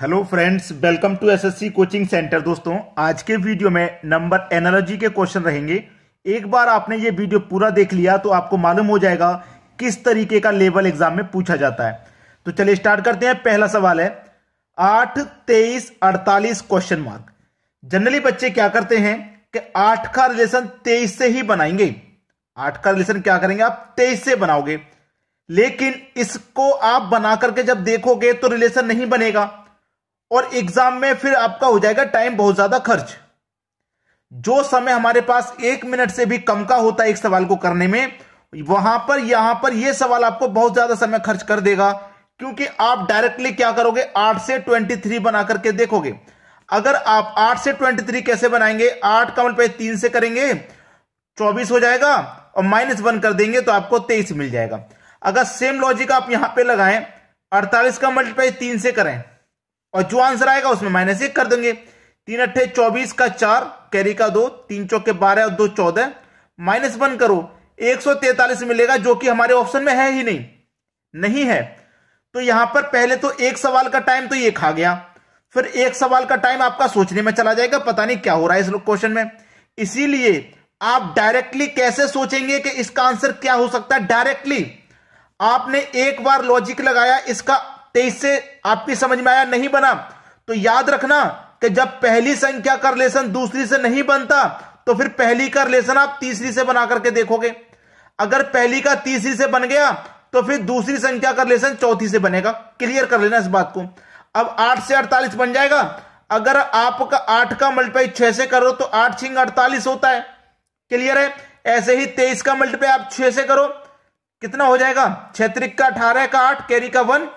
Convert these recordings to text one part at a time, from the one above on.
hello friends welcome to SSC coaching centre दोस्तों आज के वीडियो में नंबर एनालॉजी के क्वेश्चन रहेंगे एक बार आपने ये वीडियो पूरा देख लिया तो आपको मालूम हो जाएगा किस तरीके का लेवल एग्जाम में पूछा जाता है तो चलिए स्टार्ट करते हैं पहला सवाल है आठ तेईस अड़तालीस क्वेश्चन मार्क जनरली बच्चे क्या करते हैं कि आठ का रिलेशन तेईस से ही बनाएंगे आठ का रिलेशन क्या करेंगे आप तेईस से बनाओगे लेकिन इसको आप बना करके जब देखोगे तो रिलेशन नहीं बनेगा और एग्जाम में फिर आपका हो जाएगा टाइम बहुत ज्यादा खर्च जो समय हमारे पास एक मिनट से भी कम का होता है एक सवाल को करने में वहां पर यहां पर यह सवाल आपको बहुत ज्यादा समय खर्च कर देगा क्योंकि आप डायरेक्टली क्या करोगे आठ से ट्वेंटी थ्री बना करके देखोगे अगर आप आठ से ट्वेंटी थ्री कैसे बनाएंगे आठ का मतलब तीन से करेंगे चौबीस हो जाएगा और माइनस वन कर देंगे तो आपको तेईस मिल जाएगा अगर सेम लॉजिक आप यहां पे लगाएं अड़तालीस का मल्टीप्लाई तीन से करें और जो आंसर आएगा उसमें माइनस एक कर देंगे तीन अट्ठे चौबीस का चार कैरी का दो तीन चौके बारह और दो चौदह माइनस वन करो एक सौ तैतालीस मिलेगा जो कि हमारे ऑप्शन में है ही नहीं नहीं है तो यहां पर पहले तो एक सवाल का टाइम तो ये खा गया फिर एक सवाल का टाइम आपका सोचने में चला जाएगा पता नहीं क्या हो रहा है इस क्वेश्चन में इसीलिए आप डायरेक्टली कैसे सोचेंगे कि इसका आंसर क्या हो सकता है डायरेक्टली आपने एक बार लॉजिक लगाया इसका तेईस से आपकी समझ में आया नहीं बना तो याद रखना कि जब पहली संख्या का रिलेशन दूसरी से नहीं बनता तो फिर पहली का रिलेशन आप तीसरी से बना करके देखोगे अगर पहली का तीसरी से बन गया तो फिर दूसरी संख्या का रिलेशन चौथी से बनेगा क्लियर कर लेना इस बात को अब आठ से अड़तालीस बन जाएगा अगर आपका आठ का मल्टीपाई छह से करो तो आठ छिंग अड़तालीस होता है क्लियर है ऐसे ही तेईस का मल्टीपाई आप छह से करो कितना हो जाएगा क्षेत्रिक का अठारह का आठ कैरी का वन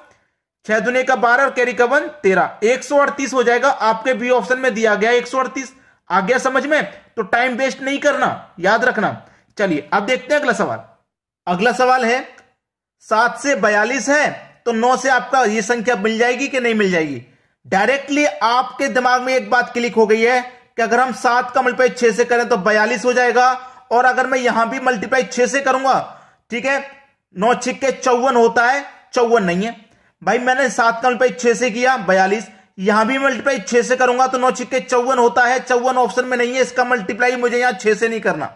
छह दुने का बारह और कैरी का वन तेरह एक सौ अड़तीस हो जाएगा आपके बी ऑप्शन में दिया गया एक सौ अड़तीस आ गया समझ में तो टाइम वेस्ट नहीं करना याद रखना चलिए अब देखते हैं अगला सवाल अगला सवाल है सात से बयालीस है तो नौ से आपका ये संख्या मिल जाएगी कि नहीं मिल जाएगी डायरेक्टली आपके दिमाग में एक बात क्लिक हो गई है कि अगर हम सात का मल्टीप्लाई छह से करें तो बयालीस हो जाएगा और अगर मैं यहां भी मल्टीप्लाई छह से करूंगा ठीक है नौ छिक्के चौवन होता है चौवन नहीं है भाई मैंने सात का मल्टीप्लाई छह से किया बयालीस यहां भी मल्टीप्लाई छह से करूंगा तो नौ छिक्के चौवन होता है चौवन ऑप्शन में नहीं है इसका मल्टीप्लाई मुझे यहां छह से नहीं करना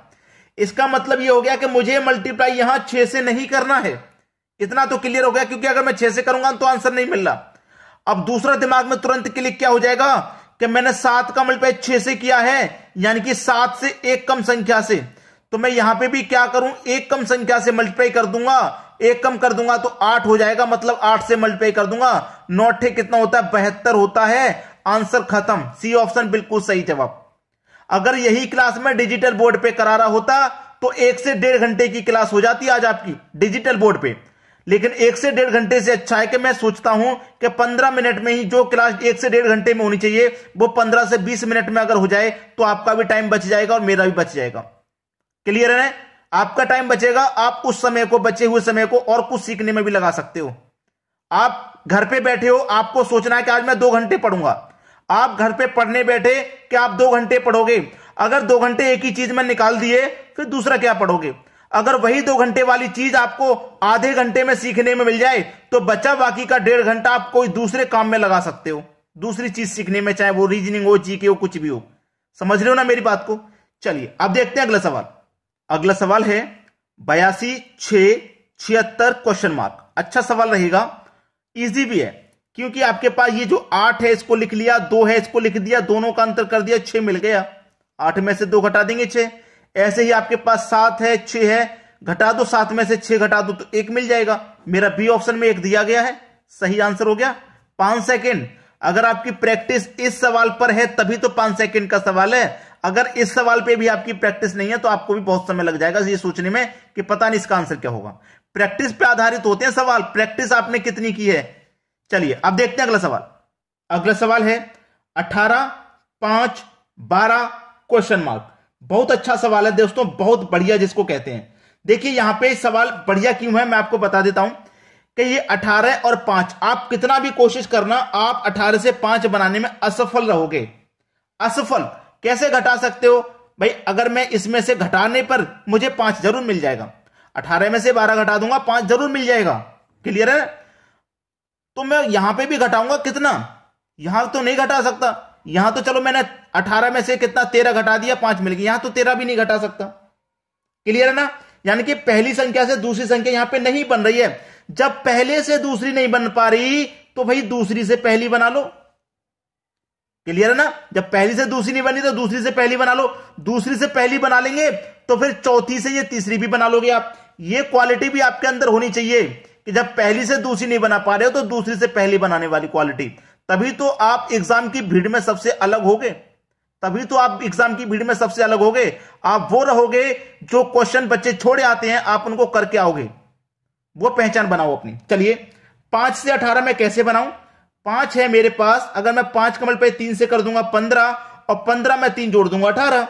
इसका मतलब यह हो गया कि मुझे मल्टीप्लाई यहां छह से नहीं करना है इतना तो क्लियर हो गया क्योंकि अगर मैं छह से करूंगा तो आंसर नहीं मिल रहा अब दूसरा दिमाग में तुरंत क्लिक क्या हो जाएगा कि मैंने सात का मल्टीप्लाई छह से किया है यानी कि सात से एक कम संख्या से तो मैं यहां पे भी क्या करूं एक कम संख्या से मल्टीप्लाई कर दूंगा एक कम कर दूंगा तो आठ हो जाएगा मतलब आठ से मल्टीप्लाई कर दूंगा नौठे कितना होता है बहत्तर होता है आंसर खत्म सी ऑप्शन बिल्कुल सही जवाब अगर यही क्लास में डिजिटल बोर्ड पे करा रहा होता तो एक से डेढ़ घंटे की क्लास हो जाती आज आपकी डिजिटल बोर्ड पे लेकिन एक से डेढ़ घंटे से अच्छा है कि मैं सोचता हूं कि पंद्रह मिनट में ही जो क्लास एक से डेढ़ घंटे में होनी चाहिए वो पंद्रह से बीस मिनट में अगर हो जाए तो आपका भी टाइम बच जाएगा और मेरा भी बच जाएगा क्लियर है ना आपका टाइम बचेगा आप उस समय को बचे हुए समय को और कुछ सीखने में भी लगा सकते हो आप घर पे बैठे हो आपको सोचना है कि आज मैं दो घंटे पढ़ूंगा आप घर पे पढ़ने बैठे कि आप दो घंटे पढ़ोगे अगर दो घंटे एक ही चीज में निकाल दिए फिर दूसरा क्या पढ़ोगे अगर वही दो घंटे वाली चीज आपको आधे घंटे में सीखने में मिल जाए तो बचा बाकी का डेढ़ घंटा आप कोई दूसरे काम में लगा सकते हो दूसरी चीज सीखने में चाहे वो रीजनिंग हो जीके के हो कुछ भी हो समझ रहे हो ना मेरी बात को चलिए अब देखते हैं अगला सवाल अगला सवाल है बयासी छ छिहत्तर क्वेश्चन मार्क अच्छा सवाल रहेगा इजी भी है क्योंकि आपके पास ये जो आठ है इसको लिख लिया दो है इसको लिख दिया दोनों का अंतर कर दिया छह मिल गया आठ में से दो घटा देंगे छह ऐसे ही आपके पास सात है छह है घटा दो सात में से छह घटा दो तो एक मिल जाएगा मेरा बी ऑप्शन में एक दिया गया है सही आंसर हो गया पांच सेकेंड अगर आपकी प्रैक्टिस इस सवाल पर है तभी तो पांच सेकेंड का सवाल है अगर इस सवाल पे भी आपकी प्रैक्टिस नहीं है तो आपको भी बहुत समय लग जाएगा ये सोचने में कि पता नहीं इसका आंसर क्या होगा प्रैक्टिस पे आधारित होते हैं सवाल प्रैक्टिस आपने कितनी की है चलिए अब देखते हैं अगला सवाल अगला सवाल है अठारह पांच बारह क्वेश्चन मार्क बहुत अच्छा सवाल है दोस्तों बहुत बढ़िया जिसको कहते हैं देखिए यहां पे सवाल बढ़िया क्यों है मैं आपको बता देता हूं कि ये अठारह और पांच आप कितना भी कोशिश करना आप अठारह से पांच बनाने में असफल रहोगे असफल कैसे घटा सकते हो भाई अगर मैं इसमें से घटाने पर मुझे पांच जरूर मिल जाएगा अठारह में से बारह घटा दूंगा पांच जरूर मिल जाएगा क्लियर है तो मैं यहां पे भी घटाऊंगा कितना यहां तो नहीं घटा सकता यहां तो चलो मैंने अठारह में से कितना तेरह घटा दिया पांच मिल गया यहां तो तेरह भी नहीं घटा सकता क्लियर है ना यानी कि पहली संख्या से दूसरी संख्या यहां पे नहीं बन रही है जब पहले से दूसरी नहीं बन पा रही तो भाई दूसरी से पहली बना लो क्लियर है ना जब पहली से दूसरी नहीं बनी तो दूसरी से पहली बना लो दूसरी से पहली बना लेंगे तो फिर चौथी से ये तीसरी भी बना लोगे आप ये क्वालिटी भी आपके अंदर होनी चाहिए कि जब पहली से दूसरी नहीं बना पा रहे हो तो दूसरी से पहली बनाने वाली क्वालिटी तभी तो आप एग्जाम की भीड़ में सबसे अलग हो तभी तो आप एग्जाम की भीड़ में सबसे अलग हो आप वो रहोगे जो क्वेश्चन बच्चे छोड़े आते हैं आप उनको करके आओगे वो पहचान बनाओ अपनी चलिए पांच से अठारह में कैसे बनाऊं पांच है मेरे पास अगर मैं पांच का मल्टीपाई तीन से कर दूंगा पंद्रह और पंद्रह में तीन जोड़ दूंगा अठारह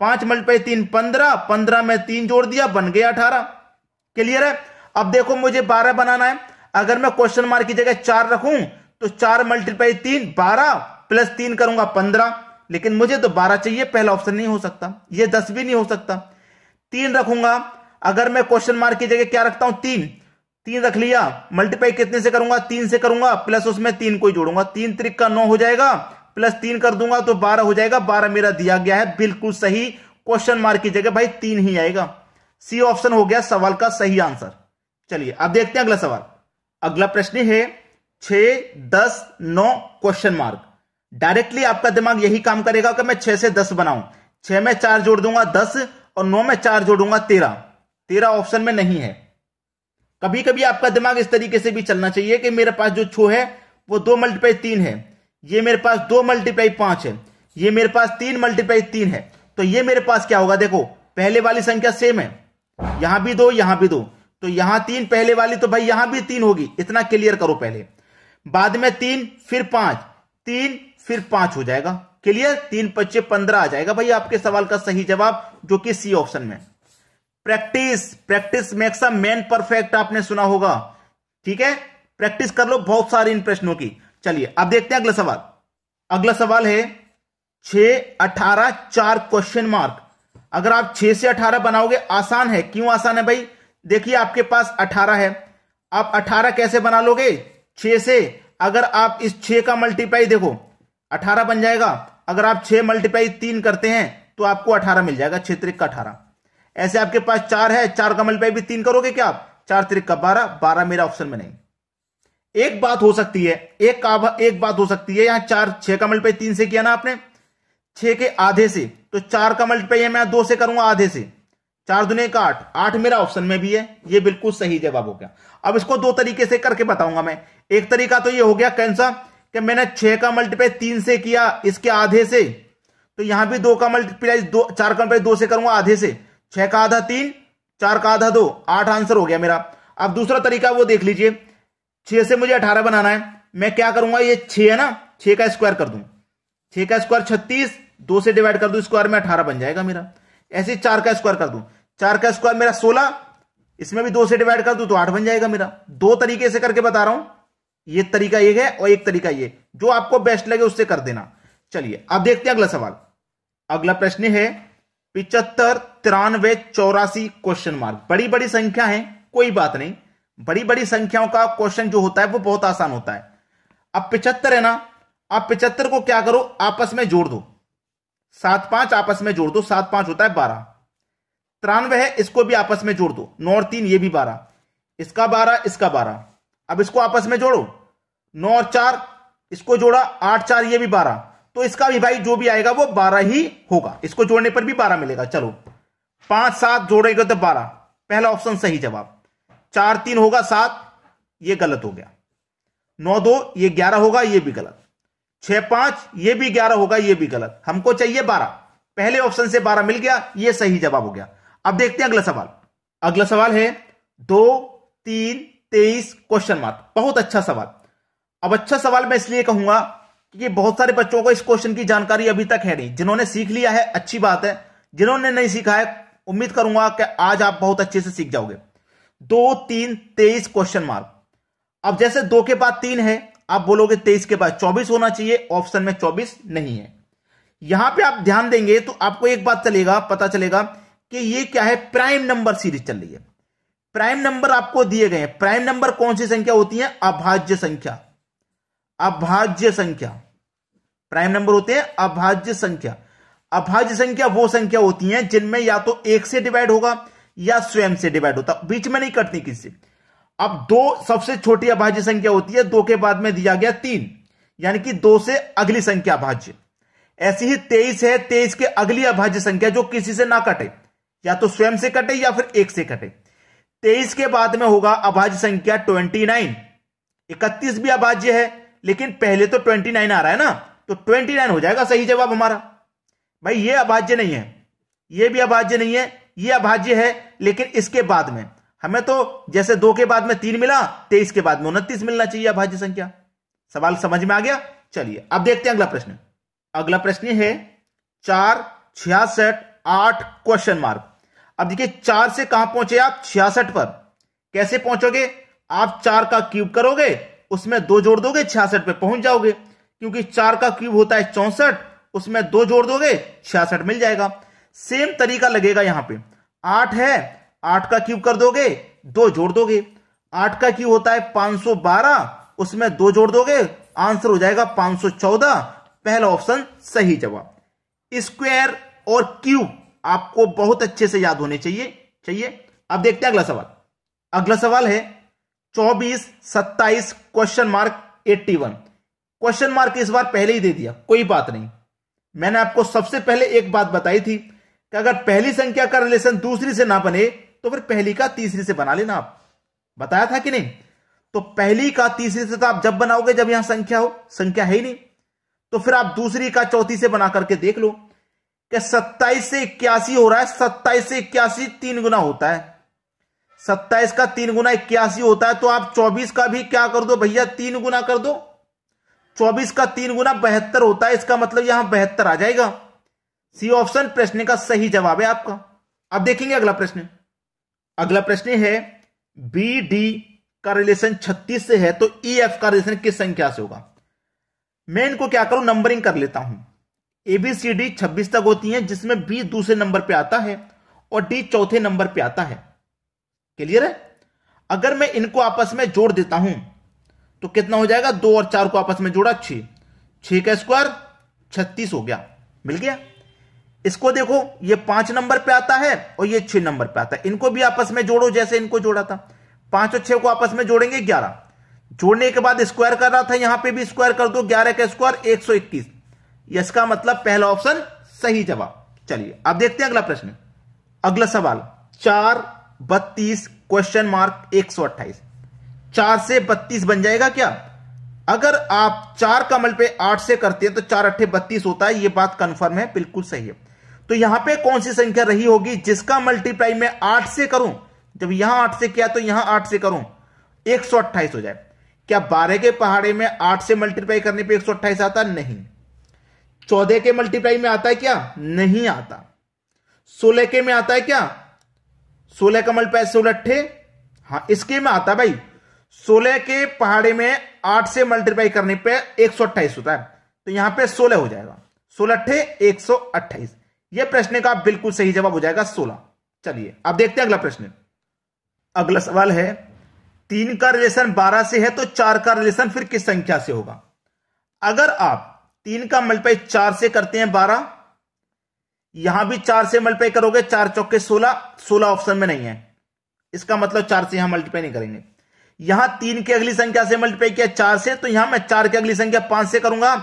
पांच मल्टीपाई तीन पंद्रह पंद्रह में तीन जोड़ दिया बन गया अठारह क्लियर है अब देखो मुझे बारह बनाना है अगर मैं क्वेश्चन मार्क की जगह चार रखूं तो चार मल्टीप्लाई तीन बारह प्लस तीन करूंगा पंद्रह लेकिन मुझे तो बारह चाहिए पहला ऑप्शन नहीं हो सकता यह दस भी नहीं हो सकता तीन रखूंगा अगर मैं क्वेश्चन मार्क की जगह क्या रखता हूं तीन तीन रख लिया मल्टीप्लाई कितने से करूंगा तीन से करूंगा प्लस उसमें तीन को जोड़ूंगा तीन त्रिक का नौ हो जाएगा प्लस तीन कर दूंगा तो बारह हो जाएगा बारह मेरा दिया गया है बिल्कुल सही क्वेश्चन मार्क की जगह भाई तीन ही आएगा सी ऑप्शन हो गया सवाल का सही आंसर चलिए अब देखते हैं अगला सवाल अगला प्रश्न है छ दस नौ क्वेश्चन मार्क डायरेक्टली आपका दिमाग यही काम करेगा कि मैं छह से दस बनाऊं छह में चार जोड़ दूंगा दस और नौ में चार जोड़ूंगा तेरह तेरह ऑप्शन में नहीं है कभी कभी आपका दिमाग इस तरीके से भी चलना चाहिए कि मेरे पास जो छो है वो दो मल्टीप्लाई तीन है ये मेरे पास दो मल्टीप्लाई पांच है ये मेरे पास तीन मल्टीप्लाई तीन है तो ये मेरे पास क्या होगा देखो पहले वाली संख्या सेम है यहां भी दो यहां भी दो तो यहां तीन पहले वाली तो भाई यहां भी तीन होगी इतना क्लियर करो पहले बाद में तीन फिर पांच तीन फिर पांच हो जाएगा क्लियर तीन पच्चीस पंद्रह आ जाएगा भाई आपके सवाल का सही जवाब जो कि सी ऑप्शन में practice practice makes a man perfect आपने सुना होगा ठीक है प्रैक्टिस कर लो बहुत सारे इन प्रश्नों की चलिए अब देखते हैं अगला सवाल अगला सवाल है छ अठारह चार क्वेश्चन मार्क अगर आप छह से अठारह बनाओगे आसान है क्यों आसान है भाई देखिए आपके पास अठारह है आप अठारह कैसे बना लोगे छह से अगर आप इस छ का मल्टीप्लाई देखो अठारह बन जाएगा अगर आप छह मल्टीप्लाई तीन करते हैं तो आपको अठारह मिल जाएगा क्षेत्रिक का अठारह ऐसे आपके पास चार है चार का मल्टीप्लाई भी तीन करोगे क्या आप चार तरीक का बारह बारह मेरा ऑप्शन में नहीं एक बात हो सकती है एक का एक बात हो सकती है यहां चार छह का मल्टीप्लाई तीन से किया ना आपने छ के आधे से तो चार का मल्टीप्लाई मैं दो से करूंगा आधे से चार दुनिया का आठ आठ मेरा ऑप्शन में भी है ये बिल्कुल सही जवाब हो गया अब इसको दो तरीके से करके बताऊंगा मैं एक तरीका तो ये हो गया कौन सा कि मैंने छह का मल्टीप्लाई तीन से किया इसके आधे से तो यहां भी दो का मल्टीप्लाई दो चार का मल्टीप्लाई दो से करूंगा आधे से छह का आधा तीन चार का आधा दो आठ आंसर हो गया मेरा अब दूसरा तरीका वो देख लीजिए छह से मुझे अठारह बनाना है मैं क्या करूंगा ये छह है ना छह का स्क्वायर कर दू छ का स्क्वायर छत्तीस दो से डिवाइड कर दू स्क्वायर में अठारह बन जाएगा मेरा ऐसे चार का स्क्वायर कर दू चार का स्क्वायर मेरा सोलह इसमें भी दो से डिवाइड कर दू तो आठ बन जाएगा मेरा दो तरीके से करके बता रहा हूं ये तरीका ये है और एक तरीका ये जो आपको बेस्ट लगे उससे कर देना चलिए अब देखते हैं अगला सवाल अगला प्रश्न है पिचहत्तर तिरानवे चौरासी क्वेश्चन मार्क बड़ी बड़ी संख्या है कोई बात नहीं बड़ी बड़ी संख्याओं का क्वेश्चन जो होता है वो बहुत आसान होता है अब पिछहत्तर है ना आप पिछहत्तर को क्या करो आपस में जोड़ दो सात पांच आपस में जोड़ दो सात पांच होता है बारह तिरानवे है इसको भी आपस में जोड़ दो नौ और तीन ये भी बारह इसका बारह इसका बारह अब इसको आपस में जोड़ो नौ और चार इसको जोड़ा आठ चार ये भी बारह तो इसका भी भाई जो भी आएगा वो बारह ही होगा इसको जोड़ने पर भी बारह मिलेगा चलो पांच सात जोड़ेगा तो बारह पहला ऑप्शन सही जवाब चार तीन होगा सात ये गलत हो गया नौ दो ये ग्यारह होगा ये भी गलत छह पांच ये भी ग्यारह होगा ये भी गलत हमको चाहिए बारह पहले ऑप्शन से बारह मिल गया ये सही जवाब हो गया अब देखते हैं अगला सवाल अगला सवाल है दो तीन तेईस क्वेश्चन मार्क बहुत अच्छा सवाल अब अच्छा सवाल मैं इसलिए कहूंगा क्योंकि बहुत सारे बच्चों को इस क्वेश्चन की जानकारी अभी तक है नहीं जिन्होंने सीख लिया है अच्छी बात है जिन्होंने नहीं सीखा है उम्मीद करूंगा कि आज आप बहुत अच्छे से सीख जाओगे दो तीन तेईस क्वेश्चन मार्क अब जैसे दो के बाद तीन है आप बोलोगे तेईस के बाद चौबीस होना चाहिए ऑप्शन में चौबीस नहीं है यहां पे आप ध्यान देंगे तो आपको एक बात चलेगा पता चलेगा कि ये क्या है प्राइम नंबर सीरीज चल रही है प्राइम नंबर आपको दिए गए हैं प्राइम नंबर कौन सी संख्या होती है अभाज्य संख्या अभाज्य संख्या प्राइम नंबर होते हैं अभाज्य संख्या अभाज्य संख्या वो संख्या होती है जिनमें या तो एक से डिवाइड होगा या स्वयं से डिवाइड होता बीच में नहीं कटनी किसी अब दो सबसे छोटी अभाज्य संख्या होती है दो के बाद में दिया गया तीन यानी कि दो से अगली संख्या अभाज्य ऐसी ही तेईस है तेईस के अगली अभाज्य संख्या जो किसी से ना कटे या तो स्वयं से कटे या फिर एक से कटे तेईस के बाद में होगा अभाज्य संख्या ट्वेंटी नाइन इकतीस भी अभाज्य है लेकिन पहले तो ट्वेंटी नाइन आ रहा है ना तो ट्वेंटी नाइन हो जाएगा सही जवाब हमारा भाई ये अभाज्य नहीं है ये भी अभाज्य नहीं है ये अभाज्य है लेकिन इसके बाद में हमें तो जैसे दो के बाद में तीन मिला तेईस के बाद में उनतीस मिलना चाहिए अभाज्य संख्या सवाल समझ में आ गया चलिए अब देखते हैं अगला प्रश्न अगला प्रश्न है चार छियासठ आठ क्वेश्चन मार्क अब देखिए चार से कहां पहुंचे आप छियासठ पर कैसे पहुंचोगे आप चार का क्यूब करोगे उसमें दो जोड़ दोगे छियासठ पे पहुंच जाओगे क्योंकि चार का क्यूब होता है चौसठ उसमें दो जोड़ दोगे छियासठ मिल जाएगा सेम तरीका लगेगा यहां पे आठ है आठ का क्यूब कर दोगे दो जोड़ दोगे आठ का क्यूब होता है पांच सौ बारह उसमें दो जोड़ दोगे आंसर हो जाएगा पांच सौ चौदह पहला ऑप्शन सही जवाब स्क्वायर और क्यूब आपको बहुत अच्छे से याद होने चाहिए चाहिए अब देखते हैं अगला सवाल अगला सवाल है चौबीस सत्ताईस question mark eighty one question mark इस बार पहले ही दे दिया कोई बात नहीं मैंने आपको सबसे पहले एक बात बताई थी कि अगर पहली संख्या का रिलेशन दूसरी से ना बने तो फिर पहली का तीसरी से बना लेना आप बताया था कि नहीं तो पहली का तीसरी से तो आप जब बनाओगे जब यहां संख्या हो संख्या है ही नहीं तो फिर आप दूसरी का चौथी से बना करके देख लो कि सत्ताईस से इक्यासी हो रहा है सत्ताईस से इक्यासी तीन गुना होता है सत्ताईस का तीन गुना इक्यासी होता है तो आप चौबीस का भी क्या कर दो भैया तीन गुना कर दो चौबीस का तीन गुना बहत्तर होता है इसका मतलब यहां बहत्तर आ जाएगा सी ऑप्शन प्रश्न का सही जवाब है आपका अब देखेंगे अगला प्रश्न अगला प्रश्न है बी डी का रिलेशन छत्तीस से है तो ई e, एफ का रिलेशन किस संख्या से होगा मैं इनको क्या करूं नंबरिंग कर लेता हूं ए बी सी डी छब्बीस तक होती है जिसमें बी दूसरे नंबर पे आता है और डी चौथे नंबर पे आता है क्लियर है अगर मैं इनको आपस में जोड़ देता हूं तो कितना हो जाएगा दो और चार को आपस में जोड़ा छ छ का स्क्वायर छत्तीस हो गया मिल गया इसको देखो ये पांच नंबर पे आता है और ये छह नंबर पे आता है इनको भी आपस में जोड़ो जैसे इनको जोड़ा था पांच और छह को आपस में जोड़ेंगे ग्यारह जोड़ने के बाद स्क्वायर कर रहा था यहां पे भी स्क्वायर कर दो ग्यारह का स्क्वायर एक सौ इक्कीस इसका मतलब पहला ऑप्शन सही जवाब चलिए अब देखते हैं अगला प्रश्न अगला सवाल चार बत्तीस क्वेश्चन मार्क एक सौ अट्ठाईस चार से बत्तीस बन जाएगा क्या अगर आप चार कमल पे आठ से करते हैं तो चार अट्ठे बत्तीस होता है ये बात कंफर्म है बिल्कुल सही है तो यहां पे कौन सी संख्या रही होगी जिसका मल्टीप्लाई मैं आठ से करूं जब यहां आठ से किया तो यहां आठ से करूं एक सौ अट्ठाईस हो जाए क्या बारह के पहाड़े में आठ से मल्टीप्लाई करने पर एक सौ अट्ठाईस आता नहीं चौदह के मल्टीप्लाई में आता है क्या नहीं आता सोलह के में आता है क्या सोलह कमल पे सोलह अट्ठे हाँ इसके में आता भाई सोलह के पहाड़े में आठ से मल्टीप्लाई करने पे एक सौ अट्ठाइस होता है तो यहां पे सोलह हो जाएगा सोलह अट्ठे एक सौ अट्ठाईस यह प्रश्न का बिल्कुल सही जवाब हो जाएगा सोलह चलिए अब देखते हैं अगला प्रश्न अगला सवाल है तीन का रिलेशन बारह से है तो चार का रिलेशन फिर किस संख्या से होगा अगर आप तीन का मल्टीप्लाई चार से करते हैं बारह यहां भी चार से मल्टीप्लाई करोगे चार चौके सोलह सोलह ऑप्शन में नहीं है इसका मतलब चार से यहां मल्टीप्लाई नहीं करेंगे यहां तीन की अगली संख्या से मल्टीप्लाई किया चार से तो यहां मैं चार की अगली संख्या पांच से करूंगा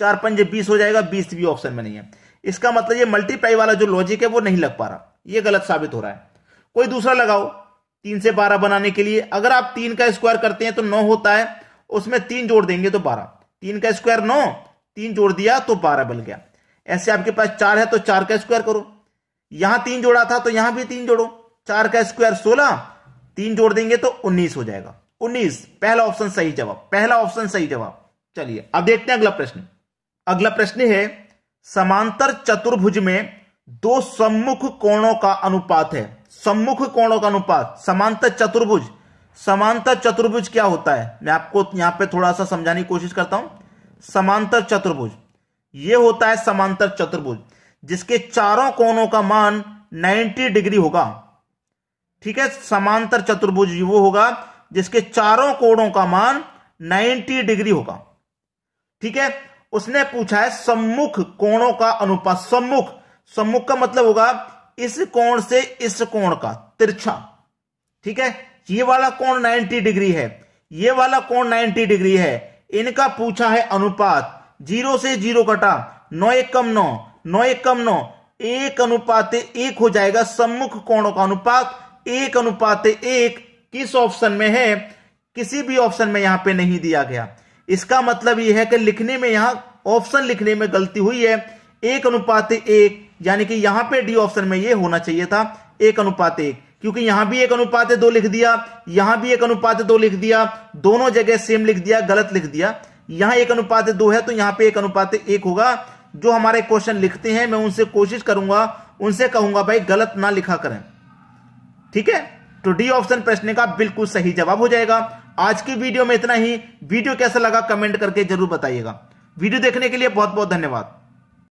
चार पंजे बीस हो जाएगा बीस भी ऑप्शन में नहीं है इसका मतलब ये मल्टीप्लाई वाला जो लॉजिक है वो नहीं लग पा रहा ये गलत साबित हो रहा है कोई दूसरा लगाओ तीन से बारह बनाने के लिए अगर आप तीन का स्क्वायर करते हैं तो नौ होता है उसमें तीन जोड़ देंगे तो बारह तीन का स्क्वायर नौ तीन जोड़ दिया तो बारह बन गया ऐसे आपके पास चार है तो चार का स्क्वायर करो यहां तीन जोड़ा था तो यहां भी तीन जोड़ो चार का स्क्वायर सोलह तीन जोड़ देंगे तो उन्नीस हो जाएगा उन्नीस पहला ऑप्शन सही जवाब पहला ऑप्शन सही जवाब चलिए अब देखते हैं अगला प्रश्न अगला प्रश्न है समांतर चतुर्भुज में दो सम्मुख कोणों का अनुपात है सम्मुख कोणों का अनुपात समांतर चतुर्भुज समांतर चतुर्भुज क्या होता है मैं आपको यहां पे थोड़ा सा समझाने की कोशिश करता हूं समांतर चतुर्भुज यह होता है समांतर चतुर्भुज जिसके चारों कोणों का मान 90 डिग्री होगा ठीक है समांतर चतुर्भुज वो होगा जिसके चारों कोणों का मान 90 डिग्री होगा ठीक है उसने पूछा है सम्मुख कोणों का अनुपात सम्मुख सम्मुख का मतलब होगा इस कोण से इस कोण का तिरछा ठीक है ये वाला कोण 90 डिग्री है ये वाला कोण 90 डिग्री है इनका पूछा है अनुपात जीरो से जीरो कटा नौ एक कम नौ नौ एक कम नौ एक अनुपात एक हो जाएगा सम्मुख कोणों का अनुपात एक अनुपात एक किस ऑप्शन में है किसी भी ऑप्शन में यहां पे नहीं दिया गया इसका मतलब यह है कि लिखने में यहां ऑप्शन लिखने में गलती हुई है एक अनुपात एक यानी कि यहां पे डी ऑप्शन में यह होना चाहिए था एक अनुपात एक क्योंकि यहां भी एक अनुपात दो लिख दिया यहां भी एक अनुपात दो लिख दिया दोनों जगह सेम लिख दिया गलत लिख दिया यहां एक अनुपात दो है तो यहां पे एक अनुपात एक होगा जो हमारे क्वेश्चन लिखते हैं मैं उनसे कोशिश करूंगा उनसे कहूंगा भाई गलत ना लिखा करें ठीक है तो डी ऑप्शन प्रश्न का बिल्कुल सही जवाब हो जाएगा आज की वीडियो में इतना ही वीडियो कैसा लगा कमेंट करके जरूर बताइएगा वीडियो देखने के लिए बहुत बहुत धन्यवाद